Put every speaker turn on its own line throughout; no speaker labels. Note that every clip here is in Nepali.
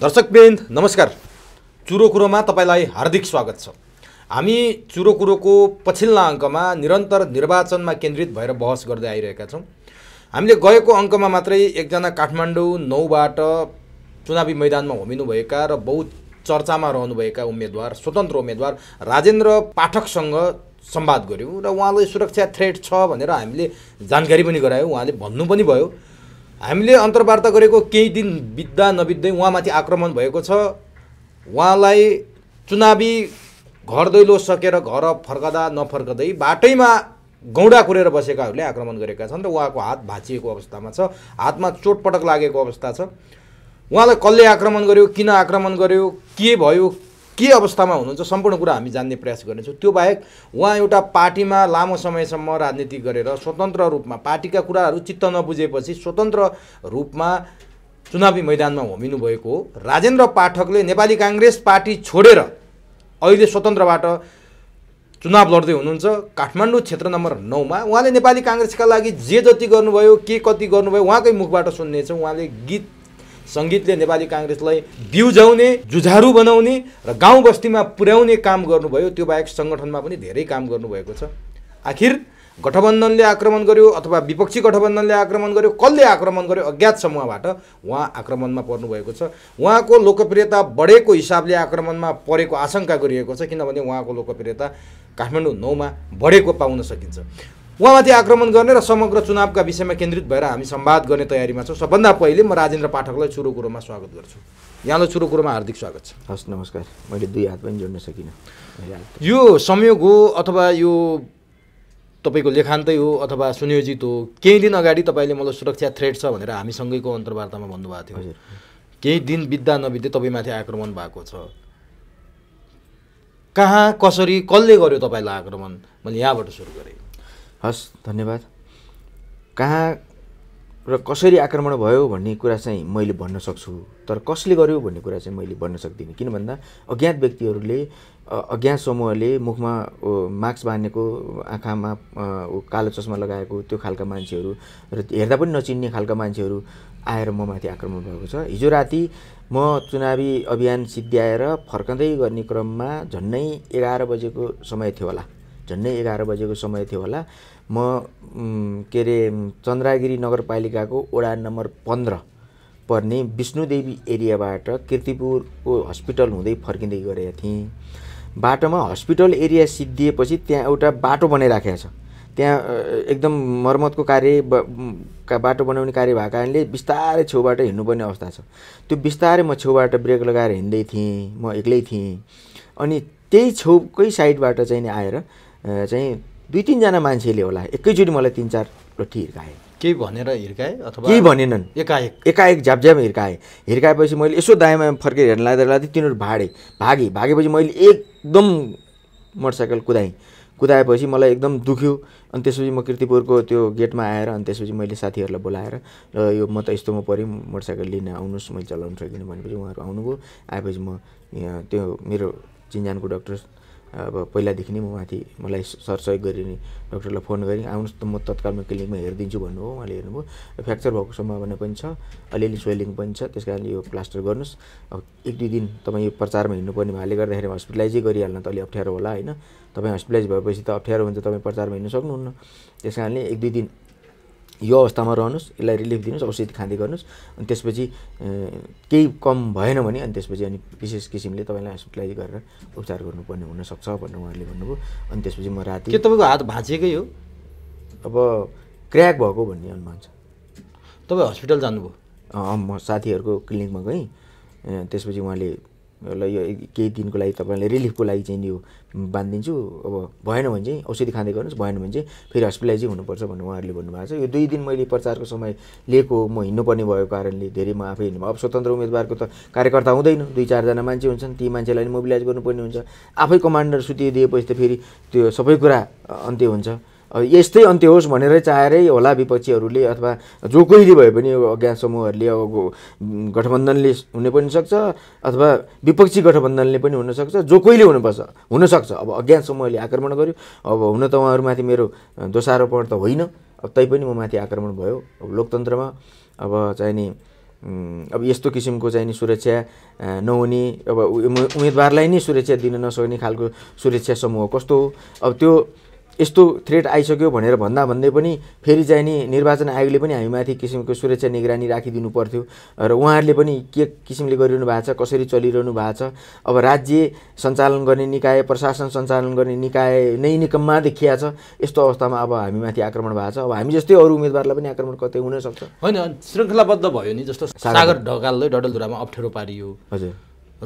दर्शक दर्शकवृन्द नमस्कार चुरो कुरोमा तपाईँलाई हार्दिक स्वागत छ हामी चुरो कुरोको पछिल्ला अङ्कमा निरन्तर निर्वाचनमा केन्द्रित भएर बहस गर्दै आइरहेका छौँ हामीले गएको अङ्कमा मात्रै एकजना काठमाडौँ नौबाट चुनावी मैदानमा होमिनुभएका र बहुत चर्चामा रहनुभएका उम्मेद्वार स्वतन्त्र उम्मेद्वार राजेन्द्र पाठकसँग संवाद गऱ्यौँ र उहाँलाई सुरक्षा थ्रेट छ भनेर हामीले जानकारी पनि गरायौँ उहाँले भन्नु पनि भयो हामीले अन्तर्वार्ता गरेको केही दिन बित्दा नबित्दै उहाँमाथि आक्रमण भएको छ उहाँलाई चुनावी घर दैलो सकेर घर फर्कदा नफर्कदै बाटैमा गौडा कुरेर बसेकाहरूले आक्रमण गरेका छन् र उहाँको हात भाँचिएको अवस्थामा छ हातमा चोटपटक लागेको अवस्था छ उहाँलाई कसले आक्रमण गर्यो किन आक्रमण गर्यो के भयो के अवस्थामा हुनुहुन्छ सम्पूर्ण कुरा हामी जान्ने प्रयास गर्नेछौँ त्यो बाहेक उहाँ एउटा पार्टीमा लामो समयसम्म राजनीति गरेर स्वतन्त्र रूपमा पार्टीका कुराहरू चित्त नबुझेपछि स्वतन्त्र रूपमा चुनावी मैदानमा होमिनु भएको हो राजेन्द्र पाठकले नेपाली काङ्ग्रेस पार्टी छोडेर अहिले स्वतन्त्रबाट चुनाव लड्दै हुनुहुन्छ काठमाडौँ क्षेत्र नम्बर नौमा उहाँले नेपाली काङ्ग्रेसका लागि जे जति गर्नुभयो के कति गर्नुभयो उहाँकै मुखबाट सुन्नेछौँ उहाँले गीत सङ्गीतले नेपाली काङ्ग्रेसलाई बिउजाउने जुझारु बनाउने र गाउँ बस्तीमा पुर्याउने काम गर्नुभयो त्यो बाहेक सङ्गठनमा पनि धेरै काम गर्नुभएको छ आखिर गठबन्धनले आक्रमण गर्यो अथवा विपक्षी गठबन्धनले आक्रमण गर्यो कसले आक्रमण गर्यो अज्ञात समूहबाट उहाँ आक्रमणमा पर्नुभएको छ उहाँको लोकप्रियता बढेको हिसाबले आक्रमणमा परेको आशंका गरिएको छ किनभने उहाँको लोकप्रियता काठमाडौँ नौमा बढेको पाउन सकिन्छ उहाँमाथि आक्रमण गर्ने र समग्र चुनावका विषयमा केन्द्रित भएर हामी सम्वाद गर्ने तयारीमा छौँ सबभन्दा पहिले म राजेन्द्र पाठकलाई सुरु कुरोमा स्वागत गर्छु
यहाँलाई सुरु कुरोमा हार्दिक स्वागत छ हस् नमस्कार मैले दुई हात पनि जोड्न सकिनँ
यो संयोग हो अथवा यो तपाईँको लेखान्तै हो अथवा सुनियोजित हो केही दिन अगाडि तपाईँले मलाई सुरक्षा थ्रेड छ भनेर हामीसँगैको अन्तर्वार्तामा भन्नुभएको थियो हजुर केही दिन बित्दा नबित्दै तपाईँमाथि आक्रमण भएको छ कहाँ कसरी कसले गर्यो तपाईँलाई आक्रमण मैले यहाँबाट सुरु गरेँ
हस् धन्यवाद कहाँ र कसरी आक्रमण भयो भन्ने कुरा चाहिँ मैले भन्न सक्छु तर कसले गर्यो भन्ने कुरा चाहिँ मैले भन्न सक्दिनँ किन भन्दा अज्ञात व्यक्तिहरूले अज्ञात समूहले मुखमा मास्क बाँधेको आँखामा कालो चस्मा लगाएको त्यो खालका मान्छेहरू र हेर्दा पनि नचिन्ने खालका मान्छेहरू आएर म माथि आक्रमण भएको छ हिजो राति म चुनावी अभियान सिद्ध्याएर फर्कँदै गर्ने क्रममा झन्नै एघार बजेको समय थियो होला झन्डै एघार बजेको समय थियो होला म के अरे चन्द्रागिरी नगरपालिकाको वडा नम्बर पन्ध्र पर्ने विष्णुदेवी एरियाबाट किर्तिपुरको हस्पिटल हुँदै फर्किँदै गरेका थिएँ बाटोमा हस्पिटल एरिया सिद्धिएपछि त्यहाँ एउटा बाटो बनाइराखेको छ त्यहाँ एकदम मर्मतको कार्य का बाटो बनाउने कार्य भएको कारणले बिस्तारै छेउबाट हिँड्नुपर्ने अवस्था छ त्यो बिस्तारै म छेउबाट ब्रेक लगाएर हिँड्दै थिएँ म एक्लै थिएँ अनि त्यही छेउकै साइडबाट चाहिँ नि आएर चाहिँ दुई तिनजना मान्छेले होला एकैचोटि मलाई तिन चार लोटी हिर्काए
केही भनेर हिर्काए अथवा केही
भनेनन् एकाएक एकाएक झ्यापझ्याप हिर्काए हिर्काएपछि मैले यसो दायाँमा फर्केर हेर्न लाग्दा लाग्दै तिनीहरू भाडे भागे भागेपछि मैले एकदम मोटरसाइकल कुदाएँ कुदाएपछि मलाई एकदम दुख्यो अनि त्यसपछि म किर्तिपुरको त्यो गेटमा आएर अनि त्यसपछि मैले साथीहरूलाई बोलाएर र यो म त यस्तोमा परेँ मोटरसाइकल लिन आउनुहोस् मैले चलाउनु सकिनँ भनेपछि उहाँहरू आउनुभयो आएपछि म त्यो मेरो चिन्जानको डक्टर अब पहिलादेखि नै म माथि मलाई सरसहयोग गरिने डक्टरलाई फोन गरेँ आउनुहोस् त म तत्कालमा क्लिनिकमा हेरिदिन्छु भन्नुभयो उहाँले हेर्नुभयो फ्र्याक्चर भएको सम्भावना पनि छ अलिअलि स्वेलिङ पनि छ त्यस कारणले यो प्लास्टर गर्नुहोस् अब एक दुई दिन तपाईँ यो प्रचारमा हिँड्नुपर्ने भएकोले गर्दाखेरि हस्पिटलाइजै गरिहाल्नु त अलिक अप्ठ्यारो होला होइन तपाईँ हस्पिटलाइज भएपछि त अप्ठ्यारो हुन्छ तपाईँ प्रचारमा हिँड्नु सक्नुहुन्न त्यस कारणले एक दुई दिन यो अवस्थामा रहनुहोस् यसलाई रिलिफ दिनुहोस् औषधि खाँदै गर्नुहोस् अनि त्यसपछि केही कम भएन भने अनि त्यसपछि अनि विशेष किसिमले तपाईँलाई हस्पिटलाइज गरेर उपचार गर्नुपर्ने हुनसक्छ भनेर उहाँहरूले भन्नुभयो अनि त्यसपछि म राति त्यो तपाईँको हात भाँचेकै हो अब क्र्याक भएको भन्ने अनुमान छ तपाईँ हस्पिटल जानुभयो म साथीहरूको क्लिनिकमा गएँ त्यसपछि उहाँले ल यो केही दिनको लागि तपाईँलाई रिलिफको लागि चाहिँ यो बाँधिदिन्छु अब भएन भने चाहिँ औषधि खाँदै गर्नुहोस् भएन भने चाहिँ फेरि हस्पिटलाइजै हुनुपर्छ भनेर उहाँहरूले भन्नुभएको छ यो दुई दिन मैले प्रचारको समय लिएको म हिँड्नुपर्ने भएको कारणले धेरै म आफै हिँड्नु अब स्वतन्त्र उम्मेदवारको त कार्यकर्ता हुँदैन दुई चारजना मान्छे हुन्छन् ती मान्छेलाई मोबिलाइज गर्नुपर्ने हुन्छ आफै कमान्डर सुतिदिएपछि त फेरि त्यो सबै कुरा अन्त्य हुन्छ यस्तै अन्त्य होस् भनेरै चाहेरै होला विपक्षीहरूले अथवा जो कोहीले भए पनि अज्ञात समूहहरूले अब गठबन्धनले हुने पनि सक्छ अथवा विपक्षी गठबन्धनले पनि हुनसक्छ जो कोहीले हुनुपर्छ हुनसक्छ अब अज्ञात समूहले आक्रमण गर्यो अब हुन त उहाँहरूमाथि मेरो दोषारोपण त होइन अब तै पनि म माथि आक्रमण भयो अब लोकतन्त्रमा अब चाहिँ नि अब यस्तो किसिमको चाहिँ नि सुरक्षा नहुने अब उम्मेदवारलाई नै सुरक्षा दिन नसक्ने खालको सुरक्षा समूह कस्तो हो अब त्यो यस्तो थ्रेट आइसक्यो भनेर भन्दा भन्दै पनि फेरि चाहिँ नि निर्वाचन आयोगले पनि हामीमाथि किसिमको सुरक्षा निगरानी राखिदिनु पर्थ्यो र उहाँहरूले पनि के किसिमले गरिरहनु भएको छ कसरी चलिरहनु भएको छ अब राज्य सञ्चालन गर्ने निकाय प्रशासन सञ्चालन गर्ने निकाय नै निकममा देखिया छ यस्तो अवस्थामा अब हामीमाथि आक्रमण भएको छ अब हामी जस्तै अरू उम्मेदवारलाई पनि आक्रमण कतै हुनसक्छ
होइन श्रृङ्खलाबद्ध भयो नि जस्तो सागर ढकालले डडलधुरामा अप्ठ्यारो पारियो हजुर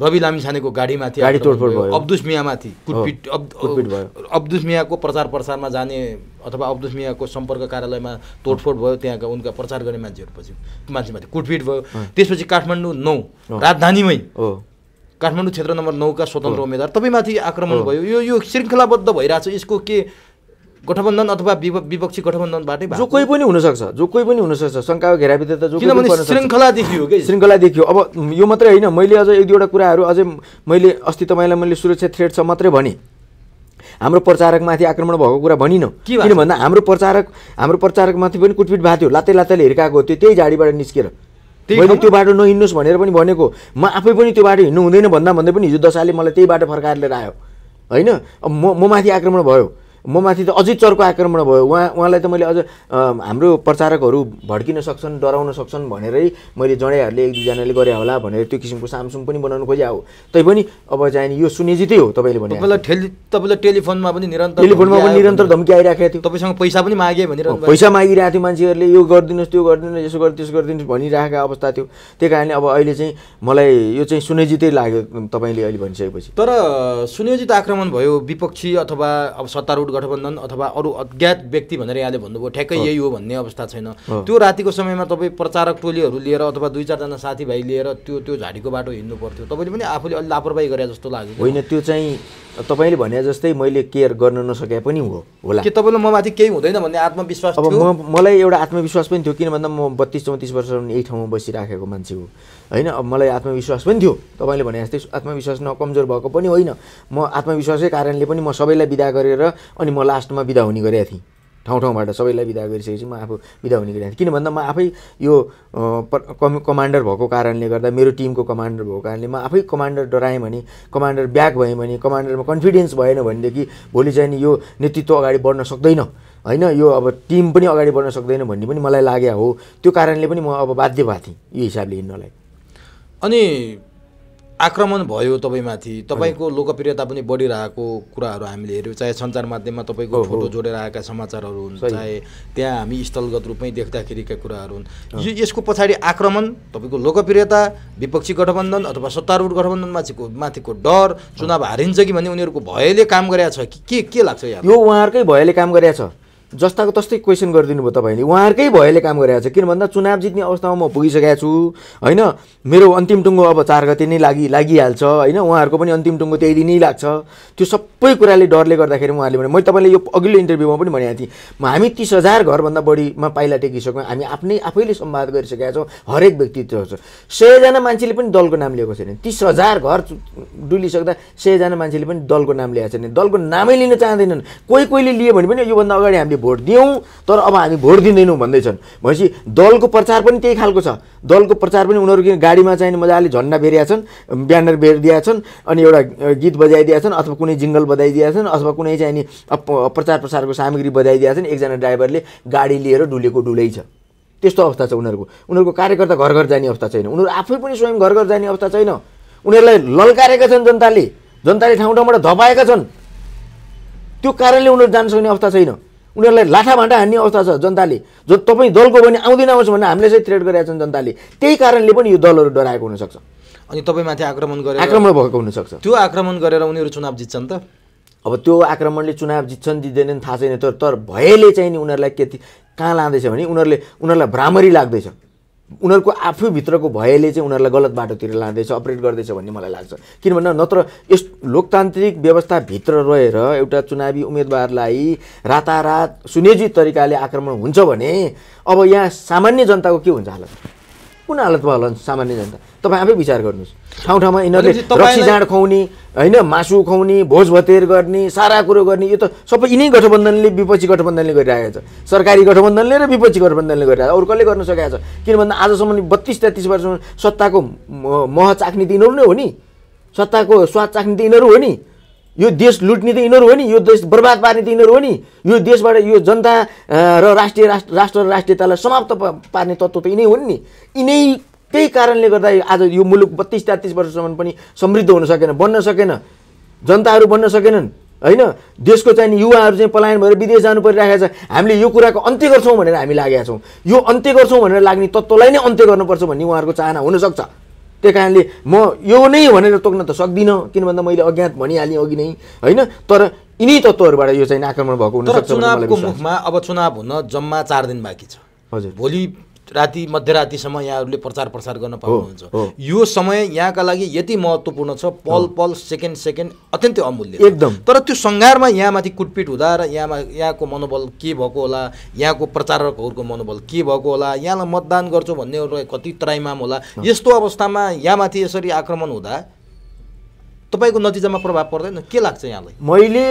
रवि लामिछानेको गाडीमाथि गाडी तोडफोड भयो अब्दुस मियामाथि कुटपिट कुटपिट भयो अब्दुस मियाको प्रचार प्रसारमा जाने अथवा अब्दुस मियाको सम्पर्क कार्यालयमा तोडफोड भयो त्यहाँका उनका प्रचार गर्ने मान्छेहरू पछि मान्छेमाथि कुटपिट भयो त्यसपछि काठमाडौँ नौ राजधानीमै काठमाडौँ क्षेत्र नम्बर नौका स्वतन्त्र उम्मेद्वार तपाईँमाथि आक्रमण भयो यो यो श्रृङ्खलाबद्ध भइरहेछ यसको के गठबन्धन अथवा विपक्षी गठबन्धनबाटै जो कोही पनि हुनसक्छ
जो कोही पनि हुनसक्छ शङ्काको घेराभित्र त जो श्रृङ्खला देखियो कि श्रृङ्खला देखियो अब यो मात्रै होइन मैले अझ एक दुईवटा कुराहरू अझै मैले अस्ति तपाईँलाई मैले सुरक्षा थ्रेडसम्म मात्रै भने हाम्रो प्रचारकमाथि आक्रमण भएको कुरा भनिनँ किन भन्दा हाम्रो प्रचारक हाम्रो प्रचारकमाथि पनि कुटपिट भएको थियो लाते लाते हिर्काएको थियो त्यही झाडीबाट निस्केर मैले त्यो बाटो नहिँड्नुहोस् भनेर पनि भनेको म आफै पनि त्यो बाटो हिँड्नु हुँदैन भन्दा भन्दै पनि हिजो दशाले मलाई त्यही बाटो फर्काएर लिएर आयो होइन अब म म माथि आक्रमण भयो म माथि त अझै चर्को आक्रमण भयो उहाँ उहाँलाई त मैले अझ हाम्रो प्रचारकहरू भड्किन सक्छन् डराउन सक्छन् भनेरै मैले जडेहरूले एक दुईजनाले गरे होला भनेर त्यो किसिमको सामसुम पनि बनाउनु खोजेको हो तै पनि अब चाहिँ यो सुनिजितै हो तपाईँले भने तपाईँलाई
टेलिफोनमा पनि निरन्तर टेलिफोनमा पनि निरन्तर धम्की आइरहेको थियो तपाईँसँग पैसा पनि मागे भनेर पैसा
मागिरहेको थियो मान्छेहरूले यो गरिदिनुहोस् त्यो गरिदिनुहोस् यसो गरिदिनु त्यसो गरिदिनुहोस् भनिरहेको अवस्था थियो त्यही कारणले अब अहिले चाहिँ मलाई यो चाहिँ सुनियोजितै लाग्यो तपाईँले अहिले भनिसकेपछि
तर सुनियोजित आक्रमण भयो विपक्षी अथवा अब सत्तारूढ गठबन्धन अथवा अरू अज्ञात व्यक्ति भनेर यहाँले भन्नुभयो ठ्याक्कै यही हो भन्ने अवस्था छैन त्यो रातिको समयमा तपाईँ प्रचारक टोलीहरू लिएर अथवा दुई चारजना साथीभाइ लिएर त्यो त्यो झाडीको
बाटो हिँड्नु पर्थ्यो तपाईँले पनि आफूले अलि लापरवाही गरे जस्तो लाग्यो होइन त्यो चाहिँ तपाईँले भने जस्तै मैले केयर गर्न नसके पनि हो होला कि तपाईँलाई म माथि केही हुँदैन भन्ने आत्मविश्वास अब म मलाई एउटा आत्मविश्वास पनि थियो किन भन्दा म बत्तिस चौतिस वर्ष यही ठाउँमा बसिराखेको मान्छे हो होइन अब मलाई आत्मविश्वास पनि थियो तपाईँले भने जस्तै आत्मविश्वास न कमजोर भएको पनि होइन म आत्मविश्वासकै कारणले पनि म सबैलाई विदा गरेर अनि म लास्टमा बिदा हुने गरेको थिएँ ठाउँ ठाउँबाट सबैलाई विदा गरिसकेपछि म आफू विदा हुने गरिरहेको थिएँ किन भन्दा म आफै यो कमान्डर भएको कारणले गर्दा मेरो टिमको कमान्डर भएको कारणले म आफै कमान्डर डराएँ भने कमान्डर ब्याक भएँ भने कमान्डरमा कन्फिडेन्स भएन भनेदेखि भोलि चाहिँ नि यो नेतृत्व अगाडि बढ्न सक्दैन होइन यो अब टिम पनि अगाडि बढ्न सक्दैन भन्ने पनि मलाई लाग्यो हो त्यो कारणले पनि म अब बाध्य भएको थिएँ यो हिसाबले हिँड्नलाई
अनि आक्रमण भयो तपाईँमाथि तपाईँको लोकप्रियता पनि बढिरहेको कुराहरू हामीले हेऱ्यौँ चाहे सञ्चार माध्यममा तपाईँको फोटो जोडेर आएका समाचारहरू हुन् चाहे त्यहाँ हामी स्थलगत रूपमै देख्दाखेरिका कुराहरू हुन् यो यसको पछाडि आक्रमण तपाईँको लोकप्रियता विपक्षी गठबन्धन अथवा सत्तारूढ गठबन्धनमाथिको माथिको डर चुनाव हारिन्छ कि भन्ने उनीहरूको भयले काम गरेका छ के के लाग्छ
यो उहाँहरूकै भयले काम गरेका छ जस्ताको तस्तै क्वेसन गरिदिनु भयो तपाईँले उहाँहरूकै भयले काम गरेको छ किन भन्दा चुनाव जित्ने अवस्थामा म पुगिसकेको छु होइन मेरो अन्तिम टुङ्गो अब चार गते नै लागि लागिहाल्छ होइन उहाँहरूको पनि अन्तिम टुङ्गो त्यही दिनै लाग्छ त्यो सबै कुराले डरले गर्दाखेरि उहाँहरूले भने मैले तपाईँले यो अघिल्लो इन्टरभ्यूमा पनि भनेको थिएँ हामी तिस हजार घरभन्दा बढीमा पाइला टेकिसक्यौँ हामी आफ्नै आफैले सम्वाद गरिसकेका छौँ हरेक व्यक्तित्व छ सयजना मान्छेले पनि दलको नाम लिएको छैन तिस हजार घर डुलिसक्दा सयजना मान्छेले पनि दलको नाम ल्याएको छैन दलको नामै लिन चाहँदैनन् कोही कोहीले लियो भने पनि योभन्दा अगाडि हामीले भोट दियौँ तर अब हामी भोट दिँदैनौँ भन्दैछन् भनेपछि दलको प्रचार पनि त्यही खालको छ दलको प्रचार पनि उनीहरू किन गाडीमा चाहिँ मजाले झन्डा बेरिया छन् ब्यानर बेरिदिया छन् अनि एउटा गीत बजाइदिया छन् अथवा कुनै जिङ्गल बजाइदिया छन् अथवा कुनै चाहिँ नि प्रचार प्रसारको सामग्री बजाइदिया छन् एकजना ड्राइभरले गाडी लिएर डुलेको डुलै छ त्यस्तो अवस्था छ उनीहरूको उनीहरूको कार्यकर्ता घर घर जाने अवस्था छैन उनीहरू आफै पनि स्वयं घर घर जाने अवस्था छैन उनीहरूलाई ललकारेका छन् जनताले जनताले ठाउँ ठाउँबाट धपाएका छन् त्यो कारणले उनीहरू जान सक्ने अवस्था छैन उनीहरूलाई लाठा हान्ने अवस्था छ जनताले जो तपाईँ दलको पनि आउँदैन आउँछ भने हामीले चाहिँ थ्रेट गरेका छन् जनताले त्यही कारणले पनि यो दलहरू डराएको हुनसक्छ
अनि तपाईँमाथि आक्रमण गरेर आक्रमण
भएको हुनसक्छ त्यो आक्रमण गरेर उनीहरू चुनाव जित्छन् त अब त्यो आक्रमणले चुनाव जित्छन् जित्दैनन् थाहा छैन तर तर भएले चाहिँ नि उनीहरूलाई के कहाँ लाँदैछ भने उनीहरूले उनीहरूलाई भ्रामरी लाग्दैछ उनीहरूको भित्रको भयले चाहिँ उनीहरूलाई गलत बाटोतिर लाँदैछ अपरेट गर्दैछ भन्ने मलाई लाग्छ किनभने नत्र यस लोकतान्त्रिक व्यवस्थाभित्र रहेर एउटा चुनावी उम्मेदवारलाई रातारात सुनियोजित तरिकाले आक्रमण हुन्छ भने अब यहाँ सामान्य जनताको के हुन्छ हालत कुन हालतमा होला सामान्य जनता तपाईँ आफै विचार गर्नुहोस् ठाउँ ठाउँमा यिनीहरूले रक्सी जाँड खुवाउने होइन मासु खुवाउने भोज भतेर गर्ने सारा कुरो गर्ने यो त सबै यिनै गठबन्धनले विपक्षी गठबन्धनले गरिरहेको छ सरकारी गठबन्धनले र विपक्षी गठबन्धनले गरिरहेको छ अरू कसले गर्न सकेको छ किन भन्दा आजसम्म बत्तिस तेत्तिस वर्षमा सत्ताको मह चाख्ने त यिनीहरू नै हो नि सत्ताको स्वाद चाख्ने त यिनीहरू हो नि यो देश लुट्ने त यिनीहरू हो नि यो देश बर्बाद पार्ने त यिनीहरू हो नि यो देशबाट यो जनता र राष्ट्रिय राष्ट्र राष्ट्र र राष्ट्रियतालाई समाप्त पार्ने तत्त्व त यिनै हुन् नि यिनै त्यही कारणले गर्दा आज यो मुलुक बत्तिस तेत्तिस वर्षसम्म पनि समृद्ध हुन सकेन बन्न सकेन जनताहरू बन्न सकेनन् होइन देशको चाहिँ युवाहरू चाहिँ पलायन भएर विदेश जानु परिरहेको छ हामीले यो कुराको अन्त्य गर्छौँ भनेर हामी लागेका छौँ यो अन्त्य गर्छौँ भनेर लाग्ने तत्त्वलाई नै अन्त्य गर्नुपर्छ भन्ने उहाँहरूको चाहना हुनसक्छ त्यही कारणले म यो नै भनेर तोक्न त सक्दिनँ किन भन्दा मैले अज्ञात भनिहालेँ अघि नै होइन तर यिनै तत्त्वहरूबाट यो चाहिँ आक्रमण भएको हुनसक्छ चुनावको मुखमा
अब चुनाव हुन जम्मा चार दिन बाँकी छ हजुर भोलि राति मध्यरातिसम्म यहाँहरूले प्रचार प्रसार गर्न पाउनुहुन्छ यो समय यहाँका लागि यति महत्त्वपूर्ण छ पल पल सेकेन्ड सेकेन्ड अत्यन्तै अमूल्य एकदम तर त्यो सङ्घारमा यहाँमाथि कुटपिट हुँदा र यहाँमा यहाँको मनोबल के भएको होला यहाँको प्रचारकहरूको मनोबल के भएको होला यहाँलाई मतदान गर्छु भन्नेहरूलाई कति त्राइमाम होला यस्तो अवस्थामा यहाँमाथि यसरी आक्रमण हुँदा तपाईँको नतिजामा प्रभाव पर्दैन के लाग्छ यहाँलाई
मैले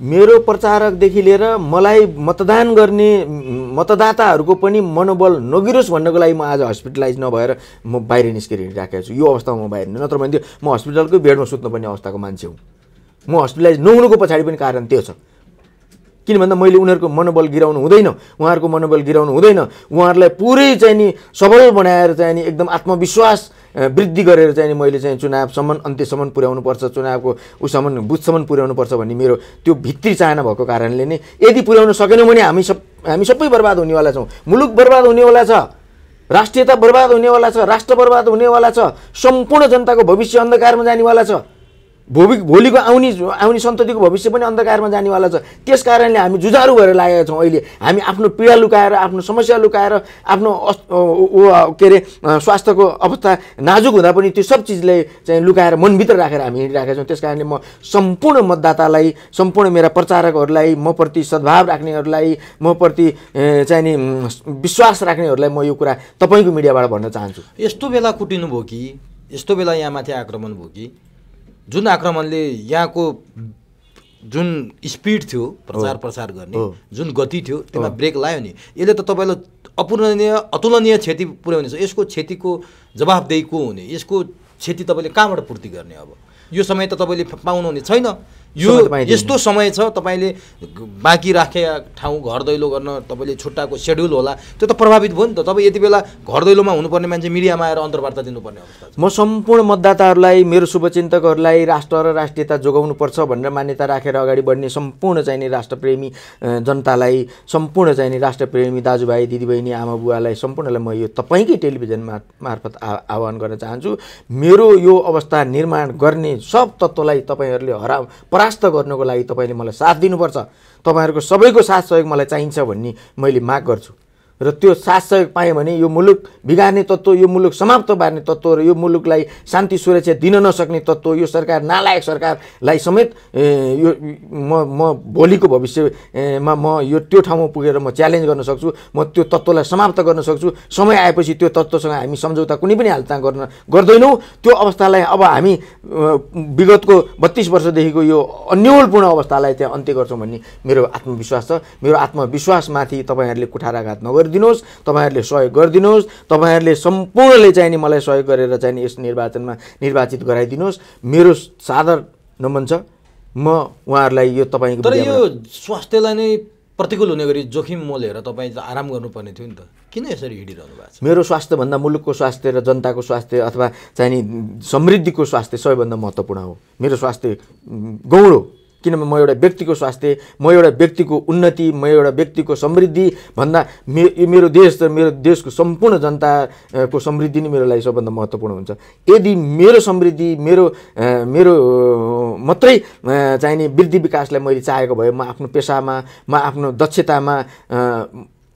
मेरो प्रचारकदेखि लिएर मलाई मतदान गर्ने मतदाताहरूको पनि मनोबल नगिरोस् भन्नको लागि म आज हस्पिटलाइज नभएर म बाहिर निस्केर हिँडिराखेको छु यो अवस्थामा म बाहिर नत्र भने म हस्पिटलकै बेडमा सुत्नुपर्ने अवस्थाको मान्छे हुँ म हस्पिटलाइज नहुनुको पछाडि पनि कारण त्यो छ किन भन्दा मैले उनीहरूको मनोबल गिराउनु हुँदैन उहाँहरूको मनोबल गिराउनु हुँदैन उहाँहरूलाई पुरै चाहिँ नि सबल बनाएर चाहिँ नि एकदम आत्मविश्वास वृद्धि गरेर चाहिँ नि मैले चाहिँ चुनावसम्म अन्त्यसम्म पुर्याउनु पर्छ चुनावको उसम्म बुथसम्म पर्छ भन्ने मेरो त्यो भित्री चाहना भएको कारणले नै यदि पुर्याउन सकेनौँ भने हामी सब हामी सबै बर्बाद हुनेवाला छौँ मुलुक बर्बाद हुनेवाला छ राष्ट्रियता बर्बाद हुनेवाला छ राष्ट्र बर्बाद हुनेवाला छ सम्पूर्ण जनताको भविष्य अन्धकारमा जानेवाला छ भोलि भोलिको आउने आउने सन्ततिको भविष्य पनि अन्धकारमा जानेवाला छ त्यस कारणले हामी जुझारु भएर लागेका छौँ अहिले हामी आफ्नो पीडा लुकाएर आफ्नो समस्या लुकाएर आफ्नो के अरे स्वास्थ्यको अवस्था नाजुक हुँदा पनि त्यो सब चिजलाई चाहिँ लुकाएर मनभित्र राखेर हामी हिँडिरहेका छौँ त्यस कारणले म सम्पूर्ण मतदातालाई सम्पूर्ण मेरा प्रचारकहरूलाई म प्रति सद्भाव राख्नेहरूलाई म प्रति चाहिँ नि विश्वास राख्नेहरूलाई म यो कुरा तपाईँको मिडियाबाट भन्न चाहन्छु
यस्तो बेला कुटिनु कुटिनुभयो कि यस्तो बेला यहाँ माथि आक्रमण भयो कि जुन आक्रमणले यहाँको जुन स्पिड थियो प्रचार प्रसार गर्ने जुन गति थियो त्यसमा ब्रेक लायो नि यसले त तपाईँलाई अपूरणीय अतुलनीय क्षति पुर्याउनेछ यसको क्षतिको जवाबदेही को हुने यसको क्षति तपाईँले कहाँबाट पूर्ति गर्ने अब यो समय त तपाईँले पाउनुहुने छैन यो यस्तो समय छ तपाईँले बाँकी राखेका ठाउँ घर दैलो गर्न तपाईँले छुट्टाको सेड्युल होला त्यो त प्रभावित भयो नि त तपाईँ यति बेला घर दैलोमा हुनुपर्ने मान्छे मिडियामा आएर अन्तर्वार्ता दिनुपर्ने
म सम्पूर्ण मतदाताहरूलाई मेरो शुभचिन्तकहरूलाई राष्ट्र र राष्ट्रियता जोगाउनुपर्छ भनेर मान्यता राखेर अगाडि बढ्ने सम्पूर्ण चाहिने राष्ट्रप्रेमी जनतालाई सम्पूर्ण चाहिने राष्ट्रप्रेमी दाजुभाइ दिदीबहिनी आमा बुवालाई सम्पूर्णलाई म यो तपाईँकै टेलिभिजन मार्फत आह्वान गर्न चाहन्छु मेरो यो अवस्था निर्माण गर्ने सब तत्त्वलाई तपाईँहरूले हरा परास्त गर्नको लागि तपाईँले मलाई साथ दिनुपर्छ तपाईँहरूको सबैको साथ सहयोग मलाई चाहिन्छ भन्ने मैले माग गर्छु र त्यो साथ सहयोग पाएँ भने यो मुलुक बिगार्ने तत्त्व यो मुलुक समाप्त पार्ने तत्त्व र यो मुलुकलाई शान्ति सुरक्षा दिन नसक्ने तत्त्व यो सरकार नालायक सरकारलाई समेत यो म म भोलिको भविष्यमा म यो त्यो ठाउँमा पुगेर म च्यालेन्ज गर्न सक्छु म त्यो तत्त्वलाई समाप्त गर्न सक्छु समय आएपछि त्यो तत्त्वसँग हामी सम्झौता कुनै पनि हालता गर्न गर्दैनौँ त्यो अवस्थालाई अब हामी विगतको बत्तिस वर्षदेखिको यो अन्यलपूर्ण अवस्थालाई त्यहाँ अन्त्य गर्छौँ भन्ने मेरो आत्मविश्वास छ मेरो आत्मविश्वासमाथि तपाईँहरूले कुठाराघात नगर्नु गरिदिनुहोस् तपाईँहरूले सहयोग गरिदिनुहोस् तपाईँहरूले सम्पूर्णले चाहिँ नि मलाई सहयोग गरेर चाहिँ नि यस निर्वाचनमा निर्वाचित गराइदिनुहोस् मेरो साधार नमन छ म उहाँहरूलाई यो तपाईँको तर यो
स्वास्थ्यलाई नै प्रतिकूल हुने गरी जोखिम मोलेर तपाईँ आराम गर्नुपर्ने थियो नि त किन यसरी हिँडिरहनु भएको
छ मेरो स्वास्थ्यभन्दा मुलुकको स्वास्थ्य र जनताको स्वास्थ्य अथवा चाहिँ नि समृद्धिको स्वास्थ्य सबैभन्दा महत्त्वपूर्ण हो मेरो स्वास्थ्य हो किनभने म एउटा व्यक्तिको स्वास्थ्य म एउटा व्यक्तिको उन्नति म एउटा व्यक्तिको समृद्धि भन्दा मे मेरो देश र मेरो देशको सम्पूर्ण जनताको समृद्धि नै मेरो लागि सबभन्दा महत्त्वपूर्ण हुन्छ यदि मेरो समृद्धि मेरो मेरो मात्रै चाहिने वृद्धि विकासलाई मैले चाहेको भए म आफ्नो पेसामा म आफ्नो दक्षतामा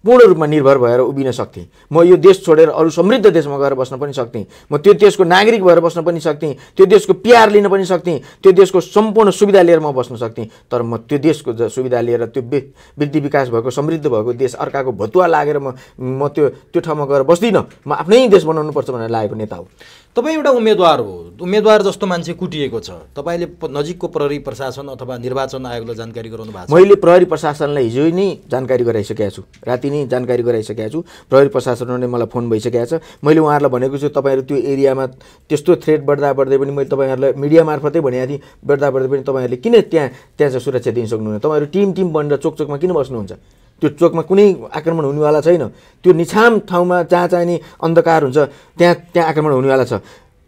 पूर्ण रूपमा निर्भर भएर उभिन सक्थेँ म यो देश छोडेर अरू समृद्ध देशमा गएर बस्न पनि सक्थेँ म त्यो देशको नागरिक भएर बस्न पनि सक्थेँ त्यो देशको प्यार लिन पनि सक्थेँ त्यो देशको सम्पूर्ण सुविधा लिएर म बस्न सक्थेँ तर म त्यो देशको सुविधा लिएर त्यो वृद्धि विकास भएको समृद्ध भएको देश अर्काको भतुवा लागेर म म त्यो त्यो ठाउँमा गएर बस्दिनँ म आफ्नै देश बनाउनुपर्छ भनेर लागेको नेता हो तपाईँ एउटा उम्मेद्वार हो
उम्मेद्वार जस्तो मान्छे कुटिएको छ तपाईँले नजिकको प्रहरी प्रशासन अथवा निर्वाचन आयोगलाई जानकारी गराउनु भएको
मैले प्रहरी प्रशासनलाई हिजो नै जानकारी गराइसकेको छु राति नै जानकारी गराइसकेको छु प्रहरी प्रशासनले मलाई फोन भइसकेको छ मैले उहाँहरूलाई भनेको छु तपाईँहरू त्यो एरियामा त्यस्तो थ्रेट बढ्दा बढ्दै पनि मैले तपाईँहरूलाई मिडिया मार्फतै भनेको थिएँ बढ्दा बढ्दै पनि तपाईँहरूले किन त्यहाँ त्यहाँ चाहिँ सुरक्षा दिन सक्नुहुन्न तपाईँहरू टिम टिम बनेर चोकचोकमा किन बस्नुहुन्छ त्यो चोकमा कुनै आक्रमण हुनेवाला छैन त्यो निछाम ठाउँमा जहाँ चाहिँ नि अन्धकार हुन्छ त्यहाँ त्यहाँ आक्रमण हुनेवाला छ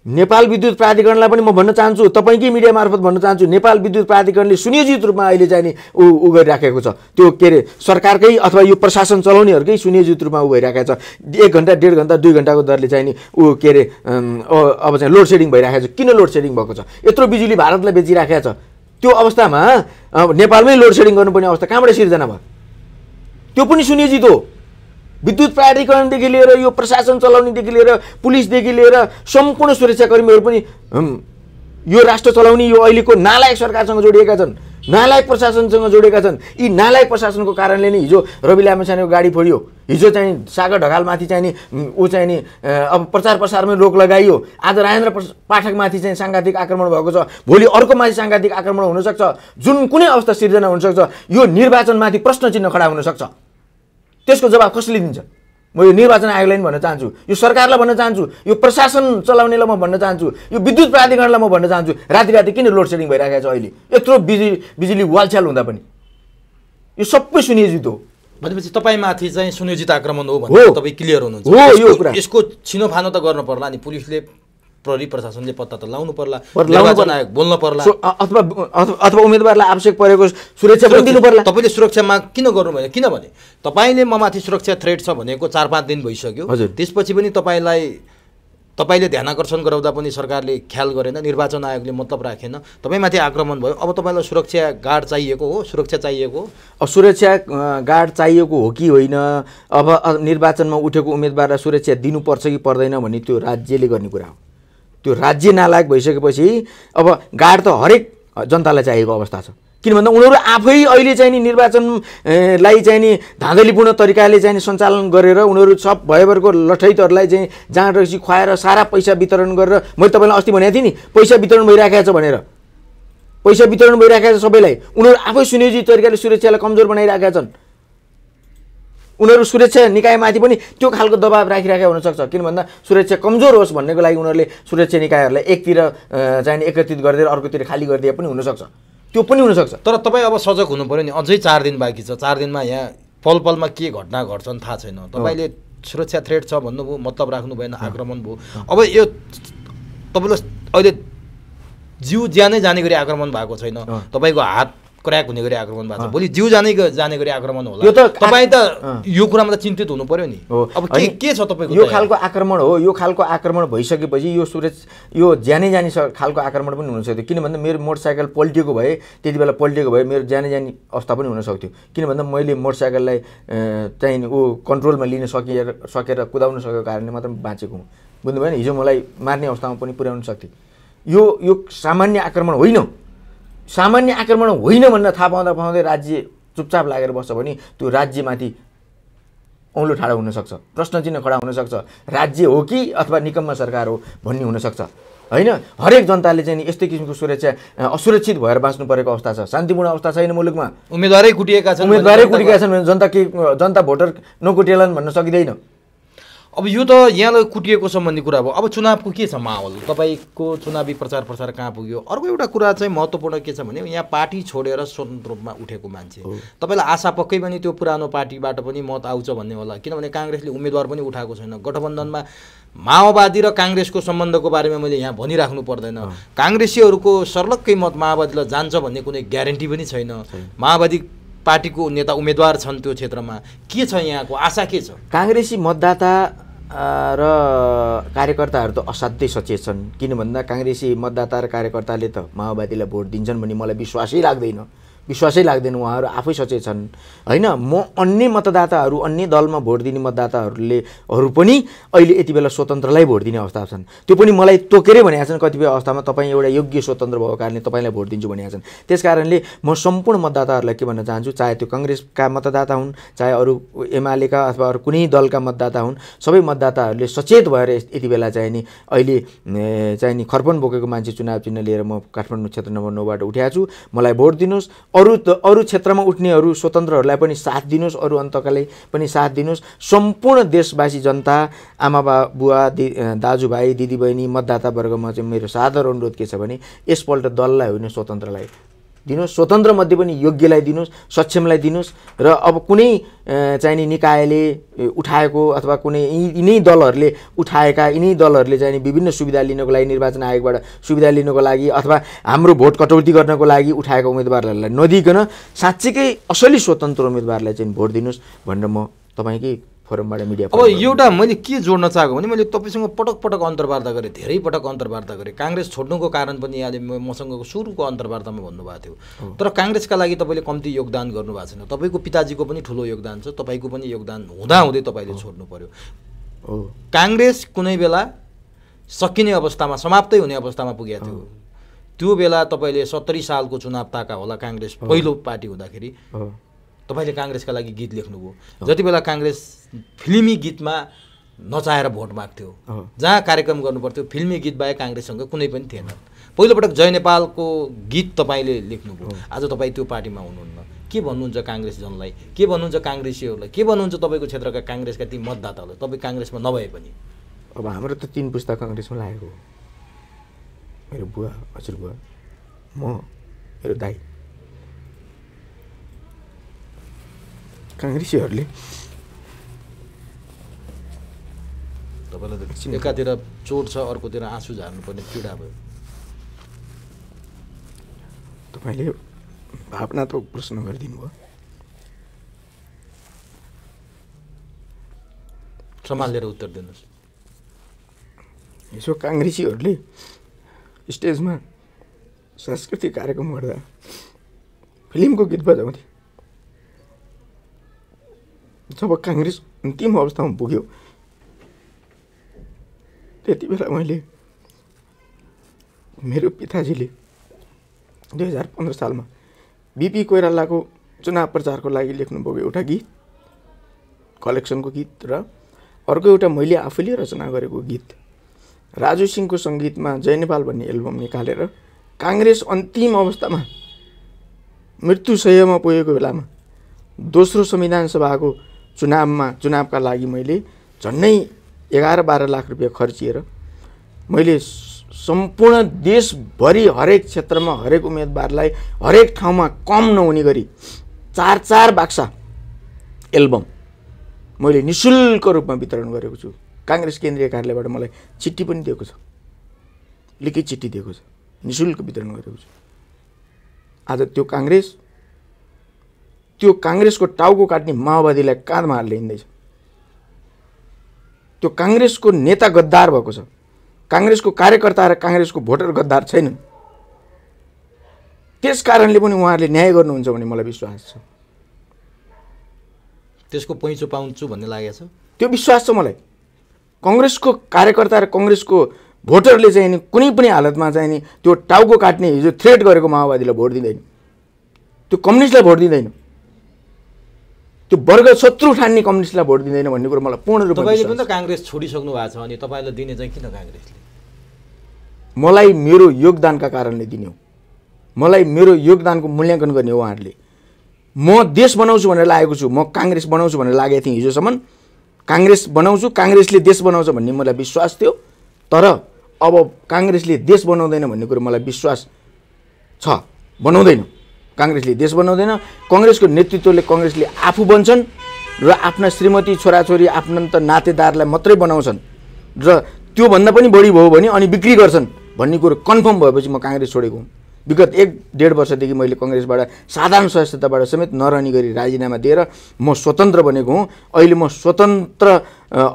नेपाल विद्युत प्राधिकरणलाई पनि म भन्न चाहन्छु तपाईँकै मिडिया मार्फत भन्न चाहन्छु नेपाल विद्युत प्राधिकरणले सुनियोजित रूपमा अहिले चाहिँ नि ऊ ऊ गरिराखेको छ त्यो के अरे सरकारकै अथवा यो प्रशासन चलाउनेहरूकै सुनियोजित रूपमा ऊ भइरहेको छ एक घन्टा डेढ घन्टा दुई घन्टाको दरले चाहिने ऊ के अरे अब चाहिँ लोड सेडिङ भइरहेको छ किन लोड सेडिङ भएको छ यत्रो बिजुली भारतलाई बेचिराखेको छ त्यो अवस्थामा नेपालमै लोड सेडिङ गर्नुपर्ने अवस्था कहाँबाट सिर्जना भयो त्यो पनि सुनियोजित हो विद्युत प्राधिकरणदेखि लिएर यो प्रशासन चलाउनेदेखि लिएर पुलिसदेखि लिएर सम्पूर्ण सुरक्षाकर्मीहरू पनि यो राष्ट्र चलाउने यो अहिलेको नालायक सरकारसँग जोडिएका छन् नालायक प्रशासनसँग जोडेका छन् यी नालायक प्रशासनको कारणले नै हिजो रवि लामा गाडी फोडियो हिजो चाहिँ सागर ढकालमाथि चाहिँ नि ऊ चाहिँ नि अब प्रचार प्रसारमै रोक लगाइयो आज राजेन्द्र पाठकमाथि चाहिँ साङ्घातिक आक्रमण भएको छ भोलि अर्कोमाथि साङ्घातिक आक्रमण हुनसक्छ जुन कुनै अवस्था सिर्जना हुनसक्छ यो निर्वाचनमाथि प्रश्न चिन्ह खडा हुनसक्छ त्यसको जवाब कसले दिन्छ म यो निर्वाचन आयोगलाई पनि भन्न चाहन्छु यो सरकारलाई भन्न चाहन्छु यो प्रशासन चलाउनेलाई म भन्न चाहन्छु यो विद्युत प्राधिकरणलाई म भन्न चाहन्छु राति राति किन लोड सेडिङ भइरहेको छ अहिले यत्रो बिजुली बिजुली वालछ्याल हुँदा पनि यो सबै सुनियोजित हो
भनेपछि तपाईँमाथि चाहिँ सुनियोजित आक्रमण हो भने तपाईँ क्लियर हुनुहुन्छ यो कुरा यसको छिनोफानो त गर्नु पर्ला नि पुलिसले प्रहरी प्रशासनले पत्ता त लाउनु पर्ला निर्वाचन आयोग बोल्न पर्ला
अथवा अथवा उम्मेदवारलाई आवश्यक परेको सुरक्षा पनि दिनु पर्ला तपाईँले सुरक्षा माग किन गर्नु
भएन किनभने तपाईँले म माथि सुरक्षा थ्रेड छ भनेको चार पाँच दिन भइसक्यो त्यसपछि पनि तपाईँलाई तपाईँले ध्यान आकर्षण गराउँदा पनि सरकारले ख्याल गरेन निर्वाचन आयोगले मतलब राखेन तपाईँमाथि आक्रमण भयो अब तपाईँलाई सुरक्षा गार्ड चाहिएको हो सुरक्षा चाहिएको हो
अब सुरक्षा गार्ड चाहिएको हो कि होइन अब निर्वाचनमा उठेको उम्मेदवारलाई सुरक्षा दिनुपर्छ कि पर्दैन भन्ने त्यो राज्यले गर्ने कुरा हो त्यो राज्य नालायक भइसकेपछि अब गाड त हरेक जनतालाई चाहिएको अवस्था छ किन भन्दा उनीहरू आफै अहिले चाहिँ नि निर्वाचनलाई चाहिँ नि धाँधलीपूर्ण तरिकाले चाहिँ नि सञ्चालन गरेर उनीहरू सब भयभरको लठैतहरूलाई चाहिँ जाँड रक्सी खुवाएर सारा पैसा वितरण गरेर मैले तपाईँलाई अस्ति भनेको थिएँ नि पैसा वितरण भइराखेको छ भनेर पैसा वितरण भइराखेको छ सबैलाई उनीहरू आफै सुनियोजित तरिकाले सुरक्षालाई कमजोर बनाइरहेका छन् उनीहरू सुरक्षा निकायमाथि पनि त्यो खालको दबाब राखिराखेको हुनसक्छ किन भन्दा सुरक्षा कमजोर होस् भन्नेको लागि उनीहरूले सुरक्षा निकायहरूलाई एकतिर चाहिने एकत्रित गरिदिएर अर्कोतिर खाली गरिदिए पनि हुनसक्छ
त्यो पनि हुनसक्छ तर तपाईँ अब सजग हुनु पऱ्यो नि अझै चार दिन बाँकी छ चार दिनमा यहाँ पल पलमा के घटना घट्छन् थाहा छैन तपाईँले सुरक्षा थ्रेट छ भन्नुभयो मतलब राख्नु भएन आक्रमण भयो अब यो तपाईँलाई अहिले जिउ ज्यानै जाने गरी आक्रमण भएको छैन तपाईँको हात क्र्याक हुने गरी आक्रमण भएको छ भोलि जिउ जाने जाने गरी आक्रमण होला यो त तपाईँ त यो कुरामा त चिन्तित हुनु पर्यो नि हो अब के के छ तपाईँको यो खालको
आक्रमण हो यो खालको आक्रमण भइसकेपछि यो सुरेश यो जाने जाने खालको आक्रमण पनि हुनसक्थ्यो किन भन्दा मेरो मोटरसाइकल पल्टिएको भए त्यति बेला पल्टिएको भए मेरो जाने जाने अवस्था पनि हुनसक्थ्यो किन भन्दा मैले मोटरसाइकललाई चाहिँ ऊ कन्ट्रोलमा लिन सकिएर सकेर कुदाउन सकेको कारणले मात्र बाँचेको हुँ बुझ्नुभयो नि हिजो मलाई मार्ने अवस्थामा पनि पुर्याउन सक्थेँ यो यो सामान्य आक्रमण होइन सामान्य आक्रमण होइन भनेर थाहा पाउँदा पाउँदै राज्य चुपचाप लागेर बस्छ भने त्यो राज्यमाथि औँलो ठाडो हुनसक्छ प्रश्न चिन्ह खडा हुनसक्छ राज्य हो कि अथवा निकममा सरकार हो भन्ने हुनसक्छ होइन हरेक जनताले चाहिँ नि यस्तै किसिमको सुरक्षा असुरक्षित भएर बाँच्नु परेको अवस्था छ शान्तिपूर्ण अवस्था छैन मुलुकमा उम्मेदवारै कुटिएका छन् उम्मेदवारै कुटिएका छन् जनता के जनता भोटर नकुटेलान् भन्न सकिँदैन
अब यो त यहाँलाई कुटिएको सम्बन्धी कुरा भयो अब चुनावको के छ माहौल तपाईँको चुनावी प्रचार प्रसार कहाँ पुग्यो अर्को एउटा कुरा चाहिँ महत्त्वपूर्ण के छ भने यहाँ पार्टी छोडेर स्वतन्त्र रूपमा उठेको मान्छे तपाईँलाई आशा पक्कै पनि त्यो पुरानो पार्टीबाट पनि मत आउँछ भन्ने होला किनभने काङ्ग्रेसले उम्मेदवार पनि उठाएको छैन गठबन्धनमा माओवादी र काङ्ग्रेसको सम्बन्धको बारेमा मैले यहाँ भनिराख्नु पर्दैन काङ्ग्रेसीहरूको सर्लक्कै मत माओवादीलाई जान्छ भन्ने कुनै ग्यारेन्टी पनि छैन माओवादी पार्टीको नेता उम्मेदवार छन् त्यो क्षेत्रमा के छ यहाँको आशा के छ
काङ्ग्रेसी मतदाता र कार्यकर्ताहरू त असाध्यै सचेत छन् किन भन्दा काङ्ग्रेसी मतदाता र कार्यकर्ताले त माओवादीलाई भोट दिन्छन् भन्ने मलाई विश्वासै लाग्दैन विश्वासै लाग्दैन उहाँहरू आफै सचेत छन् होइन म अन्य मतदाताहरू अन्य दलमा भोट दिने मतदाताहरूले हरू पनि अहिले यति बेला स्वतन्त्रलाई भोट दिने अवस्था छन् त्यो पनि मलाई तोकेरै भनेका छन् कतिपय अवस्थामा तपाईँ एउटा योग्य स्वतन्त्र भएको कारणले तपाईँलाई भोट दिन्छु भनेका छन् त्यस कारणले म सम्पूर्ण मतदाताहरूलाई के भन्न चाहन्छु चाहे त्यो कङ्ग्रेसका मतदाता हुन् चाहे अरू एमालेका अथवा अरू कुनै दलका मतदाता हुन् सबै मतदाताहरूले सचेत भएर यति बेला चाहिँ नि अहिले चाहिँ नि खर्पन बोकेको मान्छे चुनाव चिन्ह लिएर म काठमाडौँ क्षेत्र नम्बर नौबाट उठाएको छु मलाई भोट दिनुहोस् अरू त अरू क्षेत्रमा उठ्नेहरू स्वतन्त्रहरूलाई पनि साथ दिनुहोस् अरू अन्तकाले पनि साथ दिनुहोस् सम्पूर्ण देशवासी जनता आमा बा बुवा दि दाजुभाइ दिदीबहिनी मतदातावर्गमा चाहिँ मेरो साधारण अनुरोध के छ भने यसपल्ट दललाई होइन स्वतन्त्रलाई दिनुहोस् स्वतन्त्र मध्ये पनि योग्यलाई दिनुहोस् सक्षमलाई दिनुहोस् र अब कुनै चाहिने निकायले उठाएको अथवा कुनै यिनै दलहरूले उठाएका यिनै दलहरूले चाहिने विभिन्न सुविधा लिनको लागि निर्वाचन आयोगबाट सुविधा लिनको लागि अथवा हाम्रो भोट कटौती गर्नको लागि उठाएका उम्मेदवारहरूलाई नदिकन साँच्चीकै असली स्वतन्त्र उम्मेदवारलाई चाहिँ भोट दिनुहोस् भनेर म तपाईँकै फोरमबाट मिडिया अब
एउटा मैले के जोड्न चाहेको भने मैले तपाईँसँग पटक पटक अन्तर्वार्ता गरेँ धेरै पटक अन्तर्वार्ता गरेँ काङ्ग्रेस छोड्नुको कारण पनि यहाँले मसँग सुरुको अन्तर्वार्तामा भन्नुभएको थियो तर काङ्ग्रेसका लागि तपाईँले कम्ती योगदान गर्नुभएको छैन तपाईँको पिताजीको पनि ठुलो योगदान छ तपाईँको पनि योगदान हुँदाहुँदै तपाईँले छोड्नु पऱ्यो काङ्ग्रेस कुनै बेला सकिने अवस्थामा समाप्तै हुने अवस्थामा पुगेको थियो त्यो बेला तपाईँले सत्तरी सालको चुनाव ताका होला काङ्ग्रेस पहिलो पार्टी हुँदाखेरि तपाईँले काङ्ग्रेसका लागि गीत लेख्नुभयो जति बेला काङ्ग्रेस फिल्मी गीतमा नचाहेर भोट माग्थ्यो जहाँ कार्यक्रम गर्नुपर्थ्यो फिल्मी गीत बाहेक काङ्ग्रेससँग कुनै पनि थिएन पहिलोपटक जय नेपालको गीत तपाईँले लेख्नुभयो आज तपाईँ त्यो पार्टीमा हुनुहुन्न के भन्नुहुन्छ काङ्ग्रेस जनलाई के भन्नुहुन्छ काङ्ग्रेसीहरूलाई के भन्नुहुन्छ तपाईँको क्षेत्रका काङ्ग्रेसका ती मतदाताहरूलाई तपाईँ काङ्ग्रेसमा नभए पनि
अब हाम्रो त तिन पुस्ता काङ्ग्रेसमा लागेको हो मेरो बुवा हजुरबुवा म मेरो दाई काङ्ग्रेसीहरूले
तपाईँलाई त एकातिर चोट छ अर्कोतिर आँसु झार्नुपर्ने पीडा भयो
तपाईँले भावनात्मक प्रश्न गरिदिनु भयो सम्हालेर उत्तर दिनुहोस् यसो काङ्ग्रेसीहरूले स्टेजमा सांस्कृतिक कार्यक्रम गर्दा फिल्मको गीत बजाउँथे जब काङ्ग्रेस अन्तिम अवस्थामा पुग्यो त्यति बेला मैले मेरो पिताजीले दुई हजार पन्ध्र सालमा बिपी कोइरालाको चुनाव प्रचारको लागि लेख्नुभएको एउटा गीत कलेक्सनको गीत र अर्को एउटा मैले आफैले रचना गरेको गीत राजु सिंहको सङ्गीतमा जय नेपाल भन्ने एल्बम निकालेर काङ्ग्रेस अन्तिम अवस्थामा मृत्युशयमा पुगेको बेलामा दोस्रो संविधान सभाको चुनावमा चुनावका लागि मैले झन्डै एघार बाह्र लाख रुपियाँ खर्चिएर मैले सम्पूर्ण देशभरि हरेक क्षेत्रमा हरेक उम्मेदवारलाई हरेक ठाउँमा कम नहुने गरी चार चार बाक्सा एल्बम मैले नि शुल्क रूपमा वितरण गरेको छु काङ्ग्रेस केन्द्रीय कार्यालयबाट मलाई चिठी पनि दिएको छ लिखित चिठी दिएको छ नि शुल्क वितरण गरेको छु आज त्यो काङ्ग्रेस त्यो काङ्ग्रेसको टाउको काट्ने माओवादीलाई काँधमा हालेर हिँड्दैछ त्यो काङ्ग्रेसको नेता गद्दार भएको छ काङ्ग्रेसको कार्यकर्ता र काङ्ग्रेसको भोटर गद्दार छैनन् त्यस कारणले पनि उहाँहरूले न्याय गर्नुहुन्छ भन्ने मलाई विश्वास छ
त्यसको पैँचो पाउँछु भन्ने लागेको छ
त्यो विश्वास छ मलाई कङ्ग्रेसको कार्यकर्ता र कङ्ग्रेसको भोटरले चाहिँ नि कुनै पनि हालतमा चाहिँ नि त्यो टाउको काट्ने हिजो थ्रेट गरेको माओवादीलाई भोट दिँदैन त्यो कम्युनिस्टलाई भोट दिँदैन त्यो वर्ग शत्रु ठान्ने कम्युनिस्टलाई भोट दिँदैन भन्ने कुरो मलाई पूर्ण रूपमा तपाईँले पनि त
काङ्ग्रेस छोडिसक्नु भएको छ अनि तपाईँलाई दिने चाहिँ किन काङ्ग्रेसले
मलाई मेरो योगदानका कारणले दिने हो मलाई मेरो योगदानको मूल्याङ्कन गर्ने हो उहाँहरूले म देश बनाउँछु भनेर लागेको छु म काङ्ग्रेस बनाउँछु भनेर लागेको थिएँ हिजोसम्म काङ्ग्रेस बनाउँछु काङ्ग्रेसले देश बनाउँछ भन्ने मलाई विश्वास थियो तर अब काङ्ग्रेसले देश बनाउँदैन भन्ने कुरो मलाई विश्वास छ बनाउँदैन काङ्ग्रेसले देश बनाउँदैन कङ्ग्रेसको नेतृत्वले कङ्ग्रेसले आफू बन्छन् र आफ्ना श्रीमती छोराछोरी आफ्नन्त नातेदारलाई मात्रै बनाउँछन् र त्योभन्दा पनि बढी भयो भने अनि बिक्री गर्छन् भन्ने कुरो कन्फर्म भएपछि म काङ्ग्रेस छोडेको हुँ विगत एक डेढ वर्षदेखि मैले कङ्ग्रेसबाट साधारण सदस्यताबाट समेत नरहने गरी राजीनामा दिएर म स्वतन्त्र बनेको हुँ अहिले म स्वतन्त्र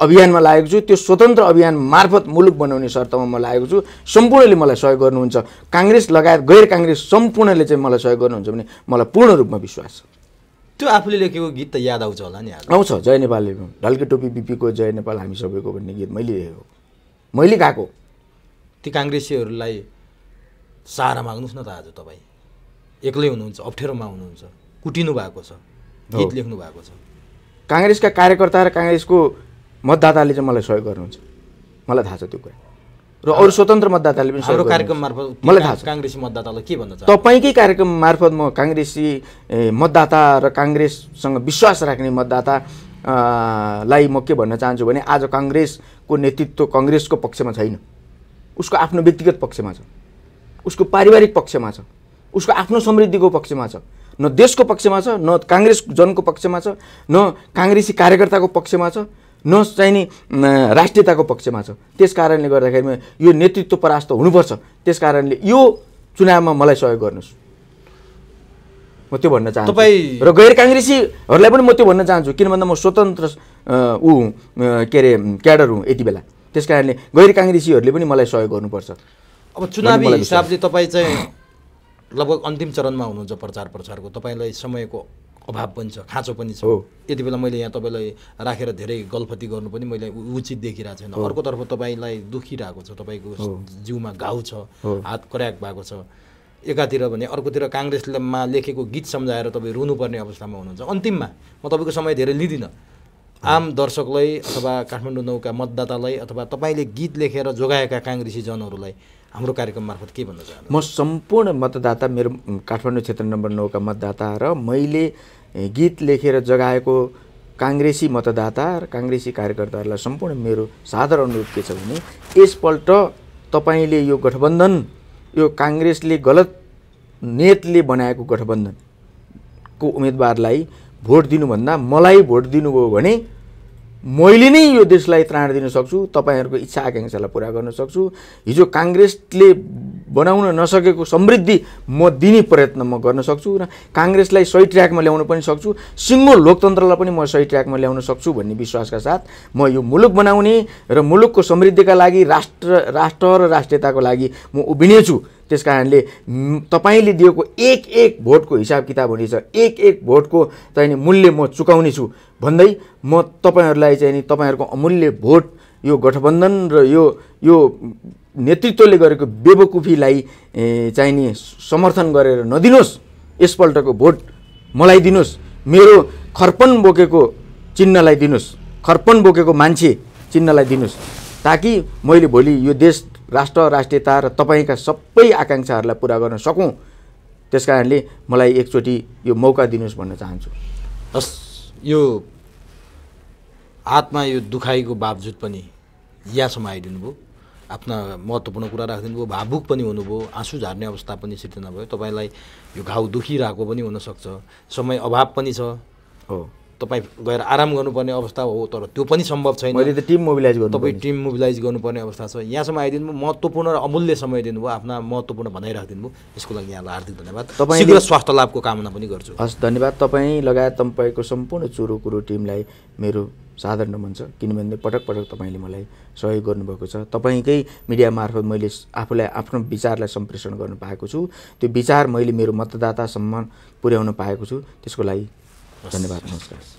अभियानमा लागेको छु त्यो स्वतन्त्र अभियान मार्फत मुलुक बनाउने शर्तमा म लागेको छु सम्पूर्णले मलाई सहयोग गर्नुहुन्छ काङ्ग्रेस लगायत गैर काङ्ग्रेस सम्पूर्णले चाहिँ मलाई सहयोग गर्नुहुन्छ भने मलाई पूर्ण रूपमा विश्वास
छ त्यो आफूले लेखेको गीत त याद आउँछ होला नि
आउँछ जय नेपाल ढल्के टोपी बिपीको जय नेपाल हामी सबैको भन्ने गीत मैले लेखेको मैले गएको
ती काङ्ग्रेसीहरूलाई सहारा माग्नुहोस् न त आज तपाईँ एक्लै हुनुहुन्छ अप्ठ्यारोमा हुनुहुन्छ कुटिनु भएको छ गीत लेख्नु भएको छ
काङ्ग्रेसका कार्यकर्ता र काङ्ग्रेसको मतदाताले चाहिँ मलाई सहयोग गर्नुहुन्छ मलाई थाहा छ त्यो कुरा र अरू स्वतन्त्र मतदाताले पनि सहयोग कार्यक्रम मार्फत मलाई थाहा छ
काङ्ग्रेसी मतदातालाई के भन्न चाहन्छु तपाईँकै
कार्यक्रम मार्फत म काङ्ग्रेसी मतदाता र काङ्ग्रेससँग विश्वास राख्ने मतदाता लाई म के भन्न चाहन्छु भने आज काङ्ग्रेसको नेतृत्व कङ्ग्रेसको पक्षमा छैन उसको आफ्नो व्यक्तिगत पक्षमा छ उसको पारिवारिक पक्षमा छ उसको आफ्नो समृद्धिको पक्षमा छ न देशको पक्षमा छ न काङ्ग्रेस जनको पक्षमा छ न काङ्ग्रेसी कार्यकर्ताको पक्षमा छ न चाहिने राष्ट्रियताको पक्षमा छ त्यस कारणले गर्दाखेरि यो नेतृत्व परास्त हुनुपर्छ त्यस कारणले यो चुनावमा मलाई सहयोग गर्नुहोस् म त्यो भन्न चाहन्छु तपाईँ र गैर काङ्ग्रेसीहरूलाई पनि म त्यो भन्न चाहन्छु किन भन्दा म स्वतन्त्र ऊ के अरे क्याडर हुँ यति बेला त्यस कारणले गैर काङ्ग्रेसीहरूले पनि मलाई सहयोग गर्नुपर्छ
अब चुनावी हिसाबले तपाईँ चाहिँ लगभग अन्तिम चरणमा हुनुहुन्छ प्रचार प्रसारको तपाईँलाई समयको अभाव पनि छ खाँचो पनि छ यति बेला मैले यहाँ तपाईँलाई राखेर धेरै गल्फती गर्नु पनि मैले उचित देखिरहेको छैन अर्कोतर्फ तपाईँलाई दुखिरहेको छ तपाईँको जिउमा घाउ छ हात क्र्याक भएको छ एकातिर भने अर्कोतिर काङ्ग्रेसमा लेखेको गीत सम्झाएर तपाईँ रुनुपर्ने अवस्थामा हुनुहुन्छ अन्तिममा म तपाईँको समय धेरै लिँदिनँ आम दर्शकलाई अथवा काठमाडौँ नौका मतदातालाई अथवा तपाईँले गीत लेखेर जोगाएका काङ्ग्रेसी जनहरूलाई हाम्रो कार्यक्रम मार्फत
के भन्न चाहन्छु म सम्पूर्ण मतदाता मेरो काठमाडौँ क्षेत्र नम्बर नौका मतदाता र मैले गीत लेखेर जगाएको काङ्ग्रेसी मतदाता र काङ्ग्रेसी कार्यकर्ताहरूलाई सम्पूर्ण मेरो साधारण अनुरोध के छ भने यसपल्ट तपाईँले यो गठबन्धन यो काङ्ग्रेसले गलत नेतले बनाएको गठबन्धनको उम्मेदवारलाई भोट दिनुभन्दा मलाई भोट दिनुभयो भने मैले नै यो देशलाई त्राण दिन सक्छु तपाईँहरूको इच्छा आकाङ्क्षालाई पुरा गर्न सक्छु हिजो काङ्ग्रेसले बनाउन नसकेको समृद्धि म दिने प्रयत्न म गर्न सक्छु र काङ्ग्रेसलाई सही ट्र्याकमा ल्याउन पनि सक्छु सिङ्गो लोकतन्त्रलाई पनि म सही ट्र्याकमा ल्याउन सक्छु भन्ने विश्वासका साथ म यो मुलुक बनाउने र मुलुकको समृद्धिका लागि राष्ट्र राष्ट्र र राष्ट्रियताको लागि म उभिनेछु त्यस कारणले तपाईँले दिएको एक एक भोटको हिसाब किताब हुनेछ एक एक भोटको चाहिँ मूल्य म चुकाउनेछु भन्दै म तपाईँहरूलाई चाहिँ तपाईँहरूको अमूल्य भोट यो गठबन्धन र यो यो नेतृत्वले गरेको बेबकुफीलाई चाहिने समर्थन गरेर नदिनुहोस् यसपल्टको भोट मलाई दिनुहोस् मेरो खर्पन बोकेको चिन्हलाई दिनुहोस् खर्पन बोकेको मान्छे चिन्हलाई दिनुहोस् ताकि मैले भोलि यो देश राष्ट्र राष्ट्रियता र तपाईँका सबै आकाङ्क्षाहरूलाई पुरा गर्न सकौँ त्यस कारणले मलाई एकचोटि यो मौका दिनुहोस् भन्न चाहन्छु हस् यो
आत्मा यो दुखाइको बावजुद पनि यहाँसम्म आइदिनु भयो आफ्ना महत्त्वपूर्ण कुरा राखिदिनुभयो भावुक पनि हुनुभयो आँसु झार्ने अवस्था पनि सिर्जना भयो तपाईँलाई यो घाउ दुखिरहेको पनि हुनसक्छ समय अभाव पनि छ हो तपाईँ गएर आराम गर्नुपर्ने अवस्था हो तर त्यो पनि सम्भव छैन मैले
टिम मोबिलाइज गर्नु तपाईँ
टिम मोबिलाइज गर्नुपर्ने अवस्था छ यहाँसम्म आइदिनु महत्त्वपूर्ण र अमूल्य समय दिनुभयो आफ्ना महत्त्वपूर्ण भनाइराखिदिनु भयो यसको लागि यहाँलाई हार्दिक धन्यवाद तपाईँ शीघ्र स्वास्थ्य लाभको कामना पनि गर्छु
हस् धन्यवाद तपाईँ लगायत तपाईँको सम्पूर्ण चुरो कुरो टिमलाई मेरो साधारण मन छ किनभने पटक पटक तपाईँले मलाई सहयोग गर्नुभएको छ तपाईँकै मिडिया मार्फत मैले आफूलाई आफ्नो विचारलाई सम्प्रेषण गर्नु पाएको छु त्यो विचार मैले मेरो मतदातासम्म पुर्याउन पाएको छु त्यसको लागि धन्यवाद नमस्कार